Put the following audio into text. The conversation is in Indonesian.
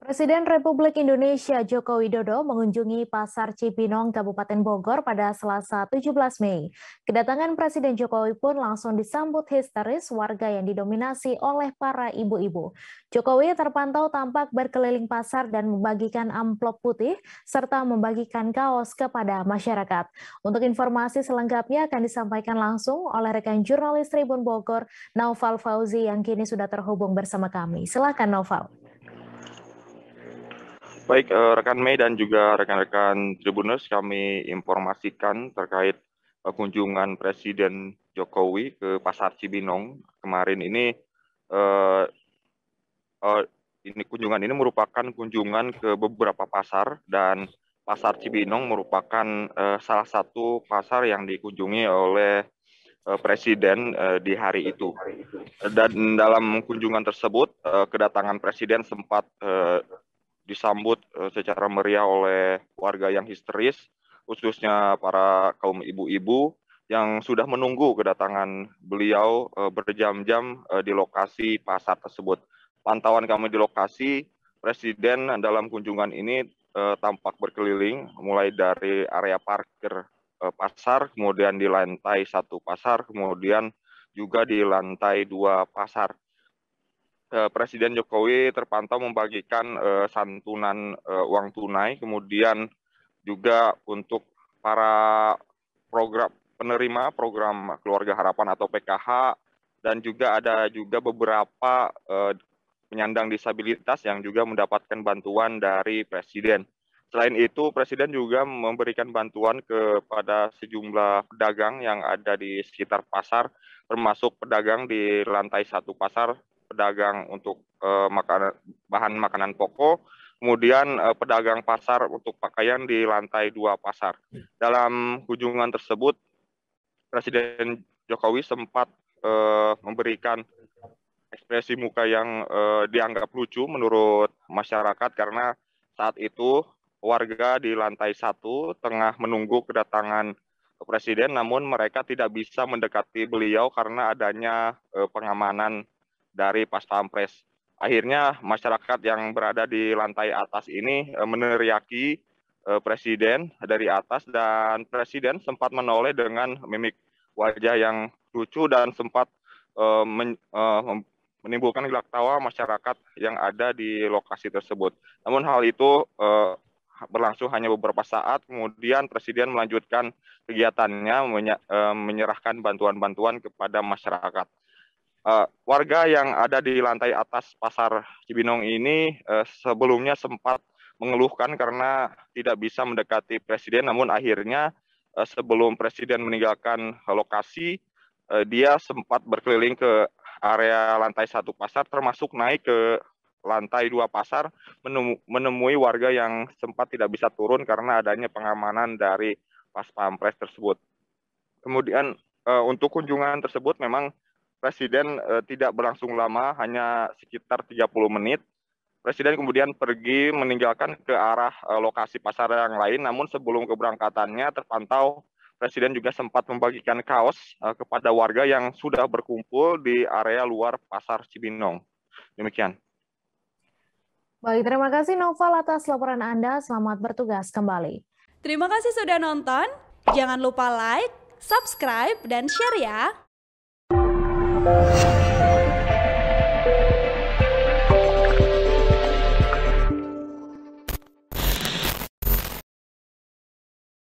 Presiden Republik Indonesia Joko Widodo mengunjungi Pasar Cipinong, Kabupaten Bogor pada Selasa 17 Mei. Kedatangan Presiden Jokowi pun langsung disambut histeris warga yang didominasi oleh para ibu-ibu. Jokowi terpantau tampak berkeliling pasar dan membagikan amplop putih serta membagikan kaos kepada masyarakat. Untuk informasi selengkapnya akan disampaikan langsung oleh rekan jurnalis Tribun Bogor, Naufal Fauzi yang kini sudah terhubung bersama kami. Silakan Naufal. Baik, uh, rekan Mei dan juga rekan-rekan Tribuners, kami informasikan terkait uh, kunjungan Presiden Jokowi ke Pasar Cibinong kemarin ini. Uh, uh, ini kunjungan ini merupakan kunjungan ke beberapa pasar dan Pasar Cibinong merupakan uh, salah satu pasar yang dikunjungi oleh Presiden uh, di hari itu. Dan dalam kunjungan tersebut, uh, kedatangan Presiden sempat uh, disambut eh, secara meriah oleh warga yang histeris, khususnya para kaum ibu-ibu yang sudah menunggu kedatangan beliau eh, berjam-jam eh, di lokasi pasar tersebut. Pantauan kami di lokasi, Presiden dalam kunjungan ini tampak berkeliling, mulai dari area parkir pasar, kemudian di lantai satu pasar, kemudian juga di lantai dua pasar Eh, Presiden Jokowi terpantau membagikan uh, santunan uh, uang tunai, kemudian juga untuk para program penerima program Keluarga Harapan atau PKH dan juga ada juga beberapa uh, penyandang disabilitas yang juga mendapatkan bantuan dari Presiden. Selain itu, Presiden juga memberikan bantuan kepada sejumlah pedagang yang ada di sekitar pasar, termasuk pedagang di lantai satu pasar pedagang untuk uh, makanan bahan makanan pokok, kemudian uh, pedagang pasar untuk pakaian di lantai dua pasar. Ya. Dalam kunjungan tersebut, Presiden Jokowi sempat uh, memberikan ekspresi muka yang uh, dianggap lucu menurut masyarakat karena saat itu warga di lantai satu tengah menunggu kedatangan presiden, namun mereka tidak bisa mendekati beliau karena adanya pengamanan dari pas pampres. Akhirnya masyarakat yang berada di lantai atas ini eh, meneriaki eh, presiden dari atas dan presiden sempat menoleh dengan mimik wajah yang lucu dan sempat eh, menimbulkan gelak tawa masyarakat yang ada di lokasi tersebut. Namun hal itu berlangsung hanya beberapa saat, kemudian Presiden melanjutkan kegiatannya menyerahkan bantuan-bantuan kepada masyarakat uh, warga yang ada di lantai atas pasar Cibinong ini uh, sebelumnya sempat mengeluhkan karena tidak bisa mendekati presiden, namun akhirnya uh, sebelum presiden meninggalkan lokasi, uh, dia sempat berkeliling ke area lantai satu pasar, termasuk naik ke lantai dua pasar menemui warga yang sempat tidak bisa turun karena adanya pengamanan dari pas pampres tersebut. Kemudian uh, untuk kunjungan tersebut memang Presiden eh, tidak berlangsung lama, hanya sekitar 30 menit. Presiden kemudian pergi meninggalkan ke arah eh, lokasi pasar yang lain, namun sebelum keberangkatannya terpantau Presiden juga sempat membagikan kaos eh, kepada warga yang sudah berkumpul di area luar pasar Cibinong. Demikian. Baik, terima kasih Noval atas laporan Anda. Selamat bertugas kembali. Terima kasih sudah nonton. Jangan lupa like, subscribe, dan share ya. Thank you.